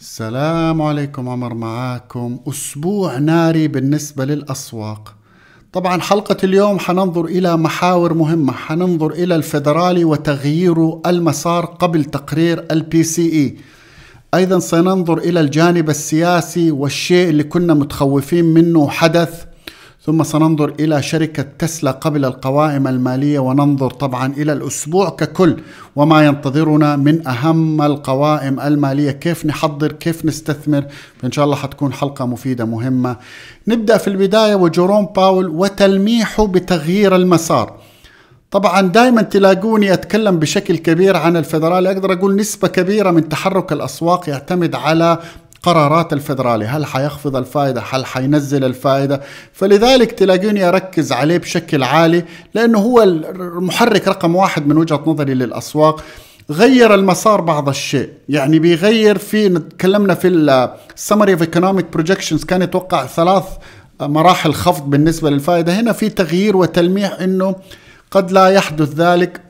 السلام عليكم عمر معاكم أسبوع ناري بالنسبة للأسواق طبعا حلقة اليوم حننظر إلى محاور مهمة حننظر إلى الفدرالي وتغيير المسار قبل تقرير البي سي إي e. أيضا سننظر إلى الجانب السياسي والشيء اللي كنا متخوفين منه حدث ثم سننظر إلى شركة تسلا قبل القوائم المالية وننظر طبعا إلى الأسبوع ككل وما ينتظرنا من أهم القوائم المالية كيف نحضر كيف نستثمر إن شاء الله حتكون حلقة مفيدة مهمة نبدأ في البداية وجيروم باول وتلميحه بتغيير المسار طبعا دائما تلاقوني اتكلم بشكل كبير عن الفدرالي اقدر اقول نسبه كبيره من تحرك الاسواق يعتمد على قرارات الفدرالي هل حيخفض الفائدة هل حينزل الفائدة فلذلك تلاقيني أركز عليه بشكل عالي لأنه هو المحرك رقم واحد من وجهة نظري للأسواق غير المسار بعض الشيء يعني بيغير في تكلمنا في السمري اوف ايكونوميك بروجكشنز كان يتوقع ثلاث مراحل خفض بالنسبة للفائدة هنا في تغيير وتلميح أنه قد لا يحدث ذلك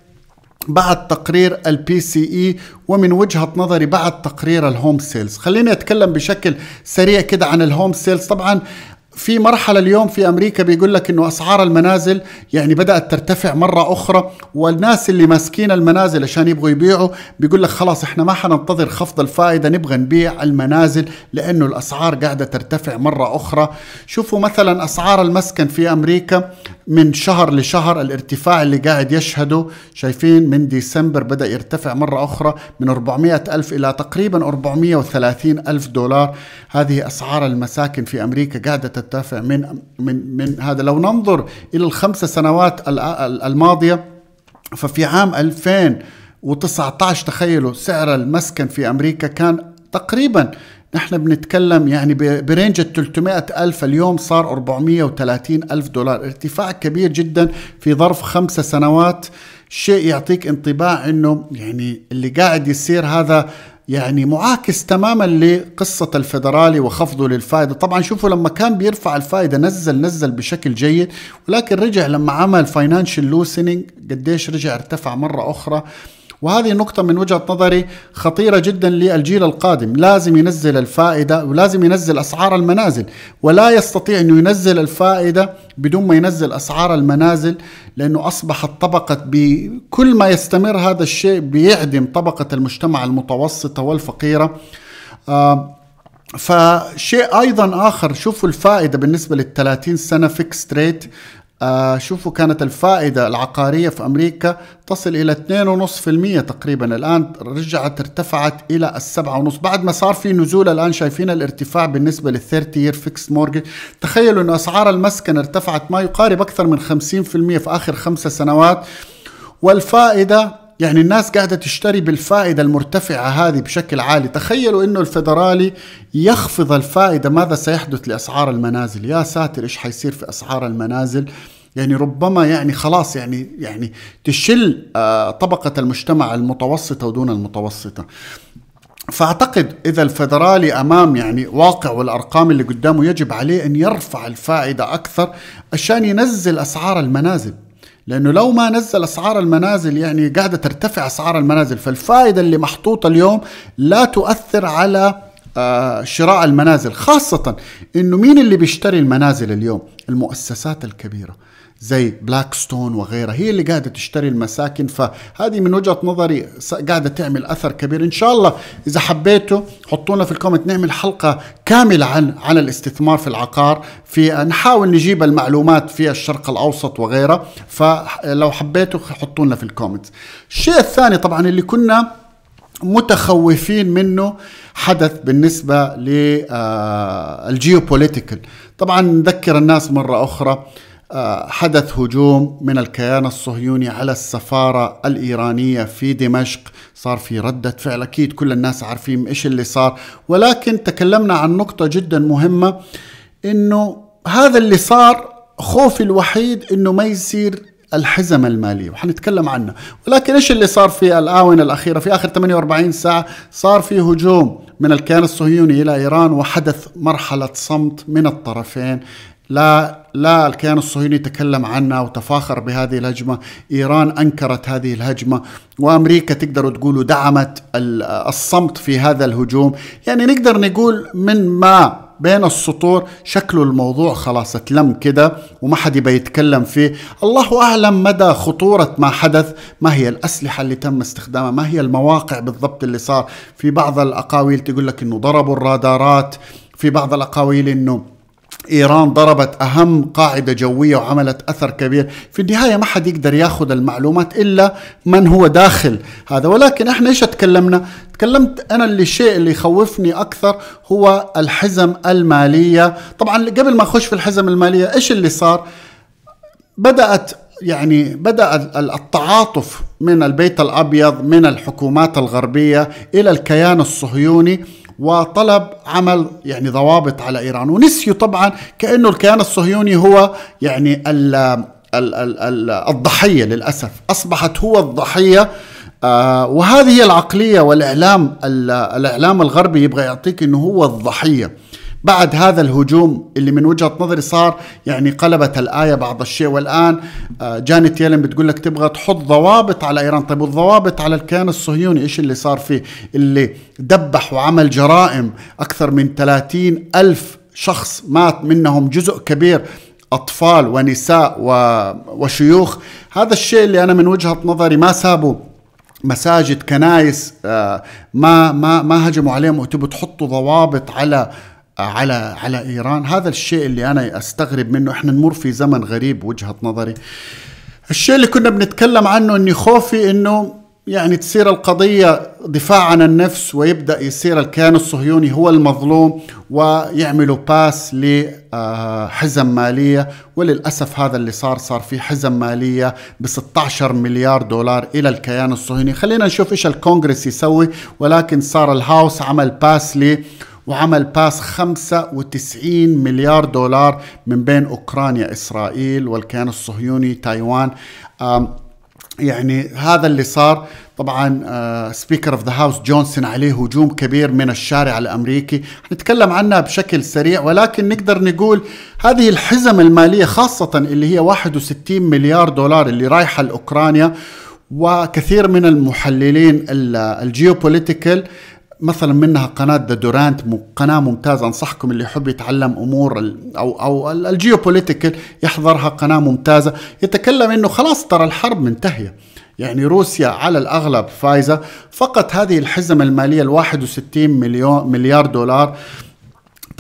بعد تقرير البي سي اي e ومن وجهه نظري بعد تقرير الهوم سيلز خليني اتكلم بشكل سريع كده عن الهوم سيلز طبعا في مرحلة اليوم في أمريكا بيقول لك أنه أسعار المنازل يعني بدأت ترتفع مرة أخرى والناس اللي ماسكين المنازل عشان يبغوا يبيعوا بيقول لك خلاص إحنا ما حننتظر خفض الفائدة نبغى نبيع المنازل لأنه الأسعار قاعدة ترتفع مرة أخرى شوفوا مثلا أسعار المسكن في أمريكا من شهر لشهر الارتفاع اللي قاعد يشهده شايفين من ديسمبر بدأ يرتفع مرة أخرى من 400 ألف إلى تقريبا 430 ألف دولار هذه أسعار المساكن في أمريكا قاعدة تتفق من من من هذا لو ننظر الى الخمسه سنوات الماضيه ففي عام 2019 تخيلوا سعر المسكن في امريكا كان تقريبا نحن بنتكلم يعني برينج ال 300 ألف اليوم صار 430 ألف دولار ارتفاع كبير جدا في ظرف خمسة سنوات شيء يعطيك انطباع انه يعني اللي قاعد يصير هذا يعني معاكس تماما لقصة الفدرالي وخفضه للفائدة طبعا شوفوا لما كان بيرفع الفائدة نزل نزل بشكل جيد ولكن رجع لما عمل فاينانشال لوسينينج قديش رجع ارتفع مرة أخرى وهذه نقطة من وجهة نظري خطيرة جدا للجيل القادم لازم ينزل الفائدة ولازم ينزل أسعار المنازل ولا يستطيع أنه ينزل الفائدة بدون ما ينزل أسعار المنازل لأنه أصبحت طبقة بكل ما يستمر هذا الشيء بيعدم طبقة المجتمع المتوسطة والفقيرة آه فشيء ايضا اخر شوفوا الفائده بالنسبه لل 30 سنه فيكس ريت آه، شوفوا كانت الفائدة العقارية في أمريكا تصل إلى 2.5% تقريبا الآن رجعت ارتفعت إلى السبعة ونص بعد ما صار في نزول الآن شايفين الارتفاع بالنسبة للثيرتي يير فيكس mortgage تخيلوا أن أسعار المسكن ارتفعت ما يقارب أكثر من 50% في آخر خمسة سنوات والفائدة يعني الناس قاعدة تشتري بالفائدة المرتفعة هذه بشكل عالي تخيلوا أنه الفدرالي يخفض الفائدة ماذا سيحدث لأسعار المنازل يا ساتر إيش حيصير في أسعار المنازل يعني ربما يعني خلاص يعني يعني تشل آه، طبقة المجتمع المتوسطة ودون المتوسطة فاعتقد اذا الفدرالي امام يعني واقع والارقام اللي قدامه يجب عليه ان يرفع الفائده اكثر عشان ينزل اسعار المنازل لانه لو ما نزل اسعار المنازل يعني قاعده ترتفع اسعار المنازل فالفائده اللي محطوطه اليوم لا تؤثر على آه، شراء المنازل خاصة انه مين اللي بيشتري المنازل اليوم المؤسسات الكبيرة زي بلاك ستون وغيرها هي اللي قاعدة تشتري المساكن فهذه من وجهة نظري قاعدة تعمل أثر كبير إن شاء الله إذا حبيتوا حطونا في الكومنت نعمل حلقة كاملة عن عن الاستثمار في العقار في آه، نحاول نجيب المعلومات في الشرق الأوسط وغيرها فلو حبيتوا حطوا لنا في الكومنت الشيء الثاني طبعا اللي كنا متخوفين منه حدث بالنسبة للجيوبوليتيكال آه، طبعا نذكر الناس مرة أخرى آه حدث هجوم من الكيان الصهيوني على السفارة الإيرانية في دمشق صار في ردة فعل أكيد كل الناس عارفين إيش اللي صار ولكن تكلمنا عن نقطة جدا مهمة إنه هذا اللي صار خوفي الوحيد إنه ما يصير الحزم المالية وحنتكلم عنها ولكن إيش اللي صار في الآونة الأخيرة في آخر 48 ساعة صار في هجوم من الكيان الصهيوني إلى إيران وحدث مرحلة صمت من الطرفين لا لا الكيان الصهيوني تكلم عنها وتفاخر بهذه الهجمة إيران أنكرت هذه الهجمة وأمريكا تقدروا تقولوا دعمت الصمت في هذا الهجوم يعني نقدر نقول من ما بين السطور شكله الموضوع خلاص اتلم كده وما حد يبى يتكلم فيه الله أعلم مدى خطورة ما حدث ما هي الأسلحة اللي تم استخدامها ما هي المواقع بالضبط اللي صار في بعض الأقاويل تقول لك أنه ضربوا الرادارات في بعض الأقاويل أنه ايران ضربت اهم قاعده جويه وعملت اثر كبير في النهايه ما حد يقدر ياخذ المعلومات الا من هو داخل هذا ولكن احنا ايش تكلمنا تكلمت انا اللي الشيء اللي يخوفني اكثر هو الحزم الماليه طبعا قبل ما اخش في الحزم الماليه ايش اللي صار بدات يعني بدا التعاطف من البيت الابيض من الحكومات الغربيه الى الكيان الصهيوني وطلب عمل يعني ضوابط على ايران ونسيوا طبعا كانه الكيان الصهيوني هو يعني الـ الـ الـ الضحيه للاسف اصبحت هو الضحيه آه، وهذه العقليه والاعلام الاعلام الغربي يبغى يعطيك انه هو الضحيه بعد هذا الهجوم اللي من وجهه نظري صار يعني قلبت الايه بعض الشيء والان آه، جانت يلن بتقول لك تبغى تحط ضوابط على ايران طيب والضوابط على الكيان الصهيوني ايش اللي صار فيه اللي دبح وعمل جرائم اكثر من 30 الف شخص مات منهم جزء كبير اطفال ونساء وشيوخ هذا الشيء اللي انا من وجهه نظري ما سابه مساجد كنائس آه، ما ما ما هجموا عليهم وتبوا تحطوا ضوابط على على على ايران هذا الشيء اللي انا استغرب منه احنا نمر في زمن غريب وجهه نظري الشيء اللي كنا بنتكلم عنه اني خوفي انه يعني تصير القضية دفاع عن النفس ويبدأ يصير الكيان الصهيوني هو المظلوم ويعملوا باس لحزم آه، مالية وللأسف هذا اللي صار صار في حزم مالية ب 16 مليار دولار إلى الكيان الصهيوني خلينا نشوف إيش الكونغرس يسوي ولكن صار الهاوس عمل باس ل وعمل باس 95 مليار دولار من بين أوكرانيا إسرائيل والكيان الصهيوني تايوان يعني هذا اللي صار طبعا سبيكر اوف ذا هاوس جونسون عليه هجوم كبير من الشارع الامريكي هنتكلم عنها بشكل سريع ولكن نقدر نقول هذه الحزم الماليه خاصه اللي هي 61 مليار دولار اللي رايحه لاوكرانيا وكثير من المحللين الجيوبوليتيكال مثلا منها قناة ذا دورانت قناة ممتازة أنصحكم اللي يحب يتعلم أمور أو أو الجيوبوليتيكال يحضرها قناة ممتازة يتكلم إنه خلاص ترى الحرب منتهية يعني روسيا على الأغلب فايزة فقط هذه الحزمة المالية ال 61 مليون مليار دولار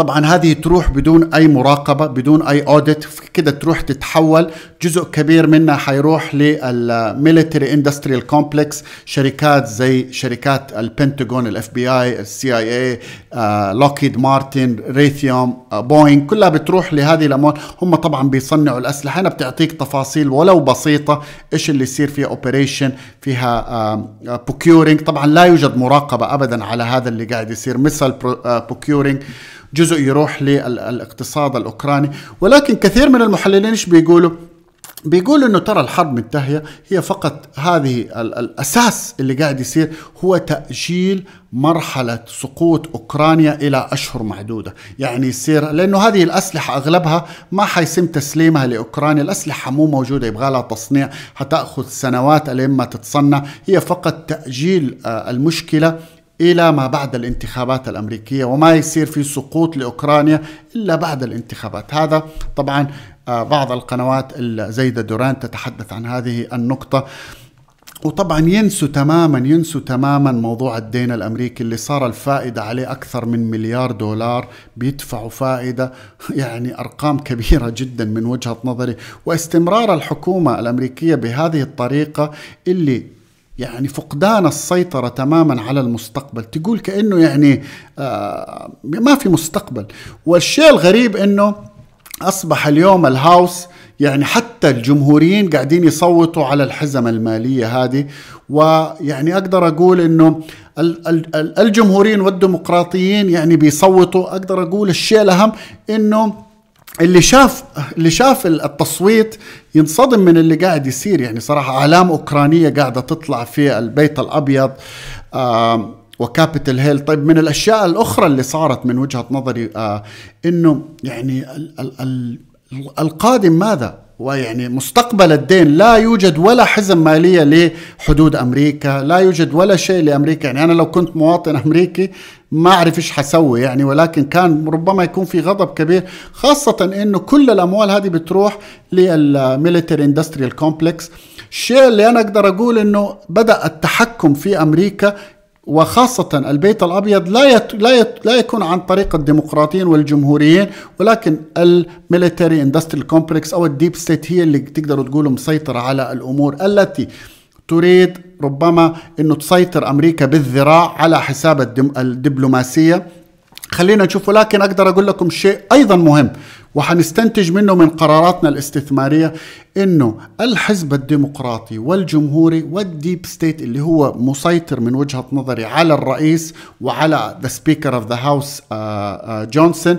طبعا هذه تروح بدون اي مراقبه بدون اي اوديت كده تروح تتحول جزء كبير منها حيروح للميلتري اندستريال كومبلكس شركات زي شركات البنتاجون الاف بي اي السي اي اي لوكيد مارتن ريثيوم بوينغ كلها بتروح لهذه الاموال هم طبعا بيصنعوا الاسلحه هنا بتعطيك تفاصيل ولو بسيطه ايش اللي يصير فيها اوبريشن فيها بوكيورينج آه، آه، طبعا لا يوجد مراقبه ابدا على هذا اللي قاعد يصير مثل بوكيورينج آه، جزء يروح للاقتصاد الاوكراني ولكن كثير من المحللين ايش بيقولوا بيقول انه ترى الحرب منتهيه هي فقط هذه الاساس اللي قاعد يصير هو تاجيل مرحله سقوط اوكرانيا الى اشهر معدوده، يعني يصير لانه هذه الاسلحه اغلبها ما حيتم تسليمها لاوكرانيا، الاسلحه مو موجوده يبغى لها تصنيع، حتاخذ سنوات لما تتصنع، هي فقط تاجيل آه، المشكله إلى ما بعد الانتخابات الأمريكية وما يصير في سقوط لأوكرانيا إلا بعد الانتخابات هذا طبعا آه، بعض القنوات زي دوران تتحدث عن هذه النقطة وطبعا ينسوا تماما ينسوا تماما موضوع الدين الامريكي اللي صار الفائده عليه اكثر من مليار دولار بيدفعوا فائده يعني ارقام كبيره جدا من وجهه نظري واستمرار الحكومه الامريكيه بهذه الطريقه اللي يعني فقدان السيطرة تماما على المستقبل تقول كأنه يعني آه ما في مستقبل والشيء الغريب أنه أصبح اليوم الهاوس يعني حتى الجمهوريين قاعدين يصوتوا على الحزم المالية هذه ويعني أقدر أقول أنه الجمهوريين والديمقراطيين يعني بيصوتوا أقدر أقول الشيء الأهم أنه اللي شاف اللي شاف التصويت ينصدم من اللي قاعد يصير يعني صراحه اعلام اوكرانيه قاعده تطلع في البيت الابيض وكابيتال هيل طيب من الاشياء الاخرى اللي صارت من وجهه نظري آه، انه يعني القادم ماذا ويعني مستقبل الدين لا يوجد ولا حزم مالية لحدود أمريكا لا يوجد ولا شيء لأمريكا يعني أنا لو كنت مواطن أمريكي ما اعرف ايش حسوي يعني ولكن كان ربما يكون في غضب كبير خاصه انه كل الاموال هذه بتروح للميليتري اندستريال كومبلكس الشيء اللي انا اقدر اقول انه بدا التحكم في امريكا وخاصة البيت الأبيض لا يت... لا يت... لا يكون عن طريق الديمقراطيين والجمهوريين ولكن الميليتري اندستريال كومبلكس أو الديب ستيت هي اللي تقدروا تقولوا مسيطرة على الأمور التي تريد ربما انه تسيطر امريكا بالذراع على حساب الدبلوماسيه خلينا نشوف ولكن اقدر اقول لكم شيء ايضا مهم وحنستنتج منه من قراراتنا الاستثماريه انه الحزب الديمقراطي والجمهوري والديب ستيت اللي هو مسيطر من وجهه نظري على الرئيس وعلى ذا سبيكر اوف ذا هاوس جونسون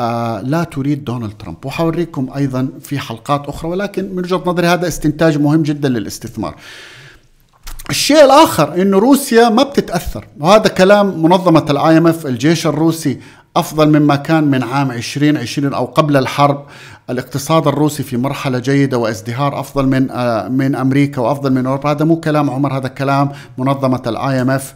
آه لا تريد دونالد ترامب وحوريكم أيضا في حلقات أخرى ولكن من وجهة نظري هذا استنتاج مهم جدا للاستثمار الشيء الاخر انه روسيا ما بتتاثر وهذا كلام منظمه الاي ام اف الجيش الروسي افضل مما كان من عام 2020 او قبل الحرب الاقتصاد الروسي في مرحله جيده وازدهار افضل من آه، من امريكا وافضل من اوروبا هذا مو كلام عمر هذا كلام منظمه الاي ام اف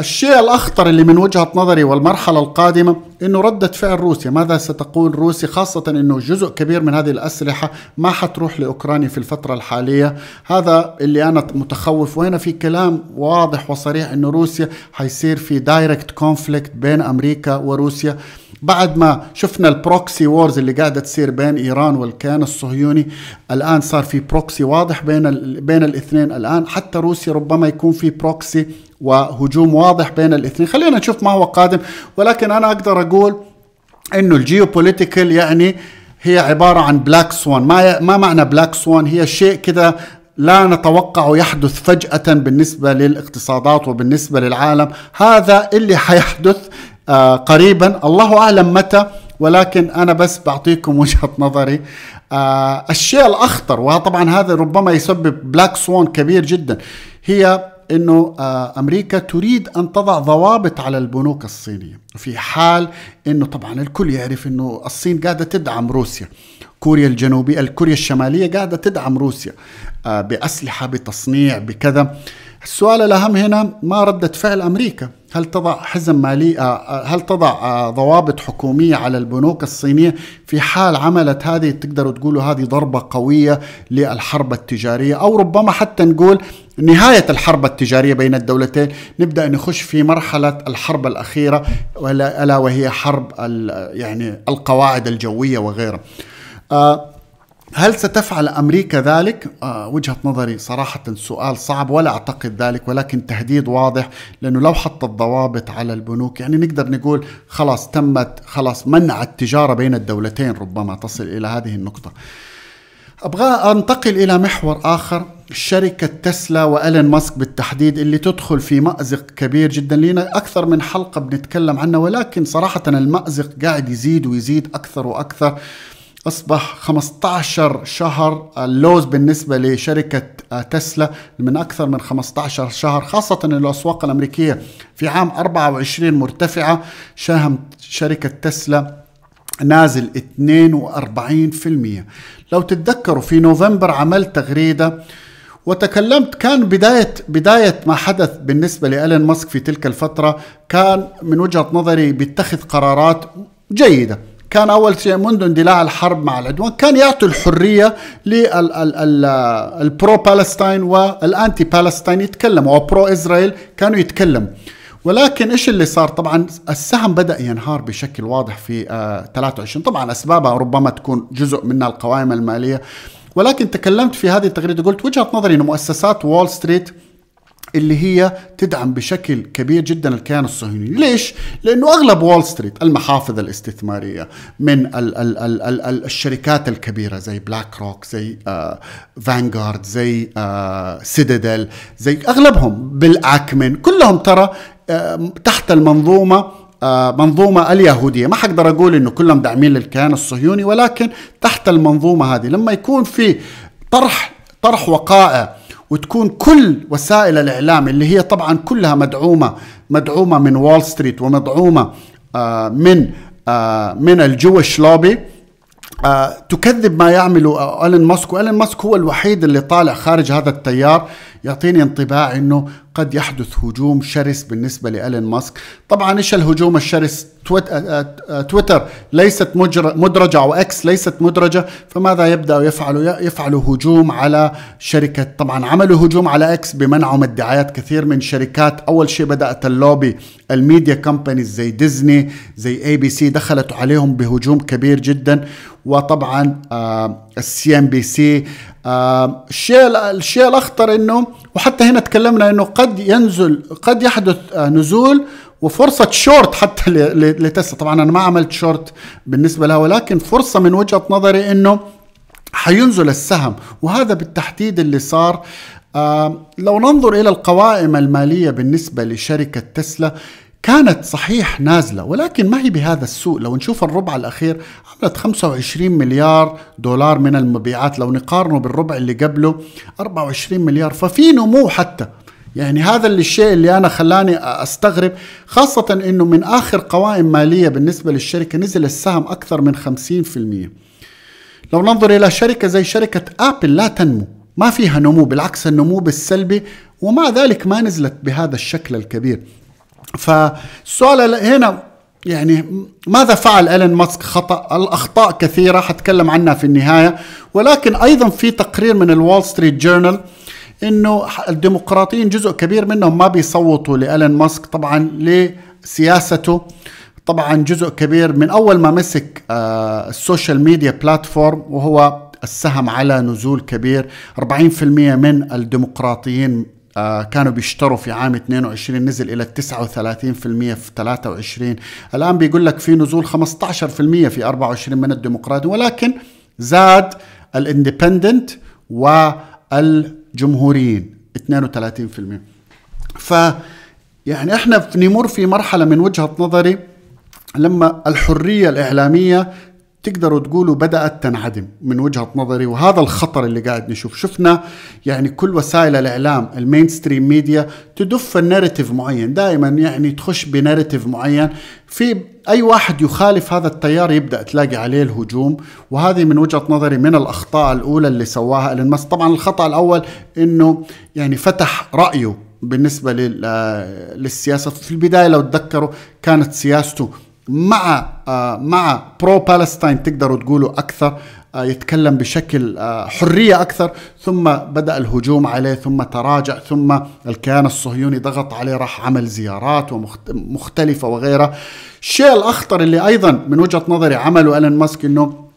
الشيء الأخطر اللي من وجهة نظري والمرحلة القادمة أنه ردة فعل روسيا ماذا ستقول روسيا خاصة أنه جزء كبير من هذه الأسلحة ما حتروح لأوكرانيا في الفترة الحالية هذا اللي أنا متخوف وهنا في كلام واضح وصريح أنه روسيا حيصير في دايركت كونفليكت بين أمريكا وروسيا بعد ما شفنا البروكسي وورز اللي قاعده تصير بين ايران والكيان الصهيوني الان صار في بروكسي واضح بين بين الاثنين الان حتى روسيا ربما يكون في بروكسي وهجوم واضح بين الاثنين خلينا نشوف ما هو قادم ولكن انا اقدر اقول انه الجيوبوليتيكال يعني هي عباره عن بلاك سوان ما ما معنى بلاك سوان هي شيء كده لا نتوقع يحدث فجأة بالنسبة للاقتصادات وبالنسبة للعالم هذا اللي حيحدث آه، قريبا الله أعلم متى ولكن أنا بس بعطيكم وجهة نظري آه، الشيء الأخطر وطبعا هذا ربما يسبب بلاك سوان كبير جدا هي انه آه، امريكا تريد ان تضع ضوابط على البنوك الصينيه في حال انه طبعا الكل يعرف انه الصين قاعده تدعم روسيا كوريا الجنوبيه الكوريا الشماليه قاعده تدعم روسيا باسلحه بتصنيع بكذا السؤال الاهم هنا ما رده فعل امريكا هل تضع حزم مالية آه، آه، هل تضع آه، ضوابط حكومية على البنوك الصينية في حال عملت هذه تقدروا تقولوا هذه ضربة قوية للحرب التجارية أو ربما حتى نقول نهاية الحرب التجارية بين الدولتين نبدأ نخش في مرحلة الحرب الأخيرة ألا وهي حرب يعني القواعد الجوية وغيرها هل ستفعل امريكا ذلك؟ آه وجهه نظري صراحه سؤال صعب ولا اعتقد ذلك ولكن تهديد واضح لانه لو حط الضوابط على البنوك يعني نقدر نقول خلاص تمت خلاص منع التجاره بين الدولتين ربما تصل الى هذه النقطه. ابغى انتقل الى محور اخر شركة تسلا وألين ماسك بالتحديد اللي تدخل في مأزق كبير جدا لنا أكثر من حلقة بنتكلم عنها ولكن صراحة المأزق قاعد يزيد ويزيد أكثر وأكثر اصبح 15 شهر اللوز بالنسبه لشركه آه، تسلا من اكثر من 15 شهر خاصه الاسواق الامريكيه في عام 24 مرتفعه سهم شركه تسلا نازل 42% لو تتذكروا في نوفمبر عملت تغريده وتكلمت كان بداية بداية ما حدث بالنسبة لألين ماسك في تلك الفترة كان من وجهة نظري بيتخذ قرارات جيدة كان أول شيء منذ اندلاع الحرب مع العدوان كان يعطي الحرية للبرو بالستاين والأنتي بالستاين يتكلموا وبرو إسرائيل كانوا يتكلموا ولكن ايش اللي صار طبعا السهم بدا ينهار بشكل واضح في 23 آه، طبعا اسبابها ربما تكون جزء منها القوائم الماليه ولكن تكلمت في هذه التغريده قلت وجهه نظري ان مؤسسات وول ستريت اللي هي تدعم بشكل كبير جدا الكيان الصهيوني ليش؟ لأنه أغلب وول ستريت المحافظ الاستثمارية من ال ال ال ال ال الشركات الكبيرة زي بلاك روك زي آه فانغارد زي آه سيدادل زي أغلبهم بالأكمن كلهم ترى آه تحت المنظومة آه، منظومة اليهودية ما حقدر أقول أنه كلهم داعمين للكيان الصهيوني ولكن تحت المنظومة هذه لما يكون في طرح طرح وقائع وتكون كل وسائل الاعلام اللي هي طبعا كلها مدعومه مدعومه من وول ستريت ومدعومه آه، من آه، من الجوش لوبي آه، تكذب ما يعمله ألين ماسك وألين ماسك هو الوحيد اللي طالع خارج هذا التيار يعطيني انطباع أنه قد يحدث هجوم شرس بالنسبة لألين ماسك طبعا إيش الهجوم الشرس آه، آه، تويتر ليست مدرجة أو إكس ليست مدرجة فماذا يبدأ يفعل يفعل هجوم على شركة طبعا عملوا هجوم على إكس بمنعهم الدعايات كثير من شركات أول شيء بدأت اللوبي الميديا كومبانيز زي ديزني زي اي بي سي دخلت عليهم بهجوم كبير جدا وطبعا آه، السي ام بي سي الشيء الشيء الاخطر انه وحتى هنا تكلمنا انه قد ينزل قد يحدث نزول وفرصة شورت حتى لتسلا طبعا انا ما عملت شورت بالنسبة لها ولكن فرصة من وجهة نظري انه حينزل السهم وهذا بالتحديد اللي صار آه، لو ننظر الى القوائم المالية بالنسبة لشركة تسلا كانت صحيح نازلة ولكن ما هي بهذا السوء لو نشوف الربع الأخير عملت 25 مليار دولار من المبيعات لو نقارنه بالربع اللي قبله 24 مليار ففي نمو حتى يعني هذا اللي الشيء اللي أنا خلاني أستغرب خاصة أنه من آخر قوائم مالية بالنسبة للشركة نزل السهم أكثر من 50% لو ننظر إلى شركة زي شركة آبل لا تنمو ما فيها نمو بالعكس النمو بالسلبي ومع ذلك ما نزلت بهذا الشكل الكبير فالسؤال هنا يعني ماذا فعل ألين ماسك خطأ الأخطاء كثيرة حتكلم عنها في النهاية ولكن أيضا في تقرير من الوول ستريت جورنال انه الديمقراطيين جزء كبير منهم ما بيصوتوا لألين ماسك طبعا لسياسته طبعا جزء كبير من اول ما مسك آه، السوشيال ميديا بلاتفورم وهو السهم على نزول كبير 40% من الديمقراطيين آه، كانوا بيشتروا في عام 22 نزل الى 39% في 23 الان بيقول لك في نزول 15% في 24 من الديمقراطي ولكن زاد الاندبندنت والجمهوريين 32% ف يعني احنا بنمر في مرحله من وجهه نظري لما الحريه الاعلاميه تقدروا تقولوا بدأت تنعدم من وجهة نظري وهذا الخطر اللي قاعد نشوف شفنا يعني كل وسائل الإعلام المينستريم ميديا تدف الناريتيف معين دائما يعني تخش بناريتيف معين في أي واحد يخالف هذا التيار يبدأ تلاقي عليه الهجوم وهذه من وجهة نظري من الأخطاء الأولى اللي سواها إيلون ماسك طبعا الخطأ الأول أنه يعني فتح رأيه بالنسبة للسياسة في البداية لو تذكروا كانت سياسته مع آه، مع برو بالستاين تقدروا تقولوا اكثر آه، يتكلم بشكل آه، حريه اكثر ثم بدا الهجوم عليه ثم تراجع ثم الكيان الصهيوني ضغط عليه راح عمل زيارات مختلفه وغيرها الشيء الاخطر اللي ايضا من وجهه نظري عمله الين ماسك انه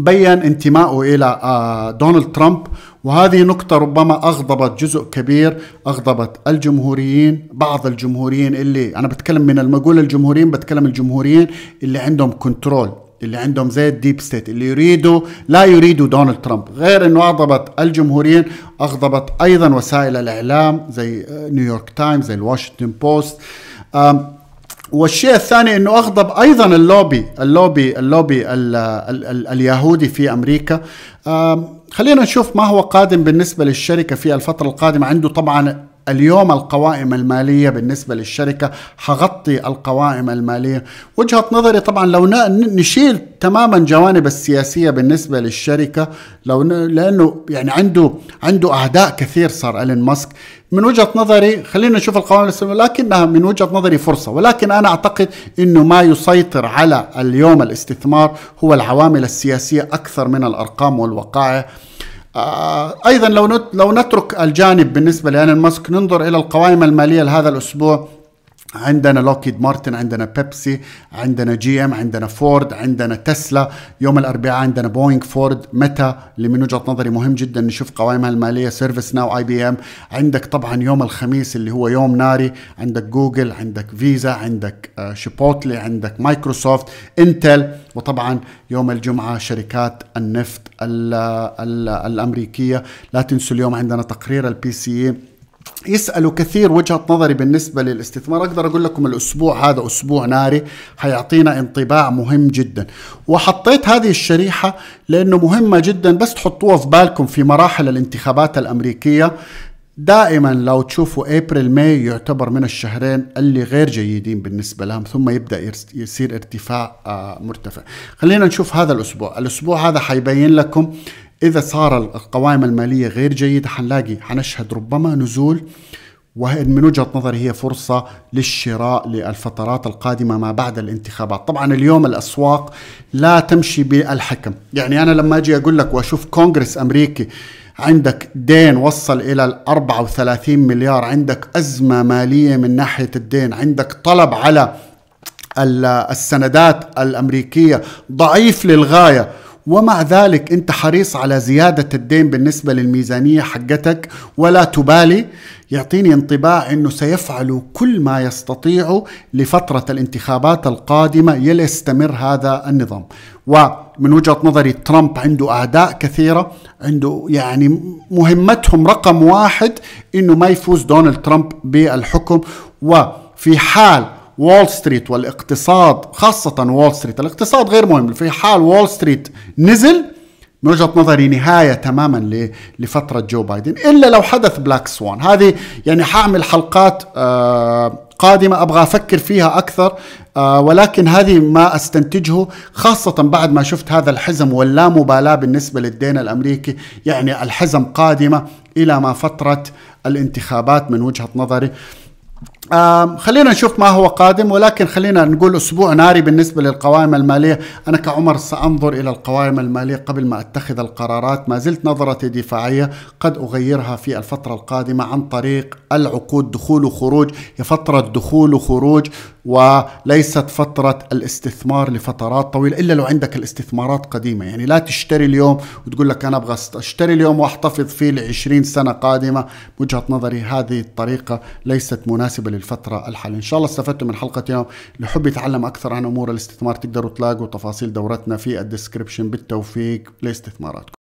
بين انتمائه إلى آه، دونالد ترامب وهذه نقطة ربما أغضبت جزء كبير أغضبت الجمهوريين بعض الجمهوريين اللي أنا بتكلم من المقول الجمهوريين بتكلم الجمهوريين اللي عندهم كنترول اللي عندهم زي الديب ستيت اللي يريدوا لا يريدوا دونالد ترامب غير انه اغضبت الجمهوريين اغضبت ايضا وسائل الاعلام زي نيويورك آه، تايمز زي الواشنطن بوست والشيء الثاني انه اغضب ايضا اللوبي اللوبي اللوبي الـ الـ الـ اليهودي في امريكا خلينا نشوف ما هو قادم بالنسبه للشركه في الفتره القادمه عنده طبعا اليوم القوائم المالية بالنسبة للشركة حغطي القوائم المالية وجهة نظري طبعا لو نشيل تماما جوانب السياسية بالنسبة للشركة لو لأنه يعني عنده عنده أعداء كثير صار إيلون ماسك من وجهة نظري خلينا نشوف القوائم السلمية لكنها من وجهة نظري فرصة ولكن أنا أعتقد أنه ما يسيطر على اليوم الاستثمار هو العوامل السياسية أكثر من الأرقام والوقائع آه، ايضا لو لو نترك الجانب بالنسبه لايلون ماسك ننظر الى القوائم الماليه لهذا الاسبوع عندنا لوكيد مارتن عندنا بيبسي عندنا جي ام عندنا فورد عندنا تسلا يوم الاربعاء عندنا بوينغ فورد متى اللي من وجهه نظري مهم جدا نشوف قوائمها الماليه سيرفيس ناو اي بي ام عندك طبعا يوم الخميس اللي هو يوم ناري عندك جوجل عندك فيزا عندك آه، شيبوتلي عندك مايكروسوفت انتل وطبعا يوم الجمعه شركات النفط الـ الـ الامريكيه لا تنسوا اليوم عندنا تقرير البي سي يسالوا كثير وجهه نظري بالنسبه للاستثمار اقدر اقول لكم الاسبوع هذا اسبوع ناري حيعطينا انطباع مهم جدا وحطيت هذه الشريحه لانه مهمه جدا بس تحطوها في بالكم في مراحل الانتخابات الامريكيه دائما لو تشوفوا ابريل ماي يعتبر من الشهرين اللي غير جيدين بالنسبه لهم ثم يبدا يصير ارتفاع آه، مرتفع خلينا نشوف هذا الاسبوع الاسبوع هذا حيبين لكم اذا صار القوائم الماليه غير جيده حنلاقي حنشهد ربما نزول ومن وجهه نظري هي فرصه للشراء للفترات القادمه ما بعد الانتخابات، طبعا اليوم الاسواق لا تمشي بالحكم، يعني انا لما اجي اقول لك واشوف كونغرس امريكي عندك دين وصل إلى ال 34 مليار عندك أزمة مالية من ناحية الدين عندك طلب على السندات الأمريكية ضعيف للغاية ومع ذلك انت حريص على زياده الدين بالنسبه للميزانيه حقتك ولا تبالي يعطيني انطباع انه سيفعل كل ما يستطيع لفتره الانتخابات القادمه يلي يستمر هذا النظام ومن وجهه نظري ترامب عنده اعداء كثيره عنده يعني مهمتهم رقم واحد انه ما يفوز دونالد ترامب بالحكم وفي حال وول ستريت والاقتصاد خاصة وول ستريت الاقتصاد غير مهم في حال وول ستريت نزل من وجهه نظري نهايه تماما لفتره جو بايدن الا لو حدث بلاك سوان هذه يعني حاعمل حلقات آه، قادمه ابغى افكر فيها اكثر آه، ولكن هذه ما استنتجه خاصه بعد ما شفت هذا الحزم واللامبالاه بالنسبه للدين الامريكي يعني الحزم قادمه الى ما فتره الانتخابات من وجهه نظري خلينا نشوف ما هو قادم ولكن خلينا نقول اسبوع ناري بالنسبه للقوائم الماليه، انا كعمر سانظر الى القوائم الماليه قبل ما اتخذ القرارات، ما زلت نظرتي دفاعيه قد اغيرها في الفتره القادمه عن طريق العقود دخول وخروج، هي فتره دخول وخروج وليست فتره الاستثمار لفترات طويله الا لو عندك الاستثمارات قديمه، يعني لا تشتري اليوم وتقول لك انا ابغى اشتري اليوم واحتفظ فيه ل 20 سنه قادمه، بوجهه نظري هذه الطريقه ليست مناسبه للفترة الحالية إن شاء الله استفدتم من حلقة اليوم اللي حب يتعلم أكثر عن أمور الاستثمار تقدروا تلاقوا تفاصيل دورتنا في الديسكريبشن بالتوفيق لاستثماراتكم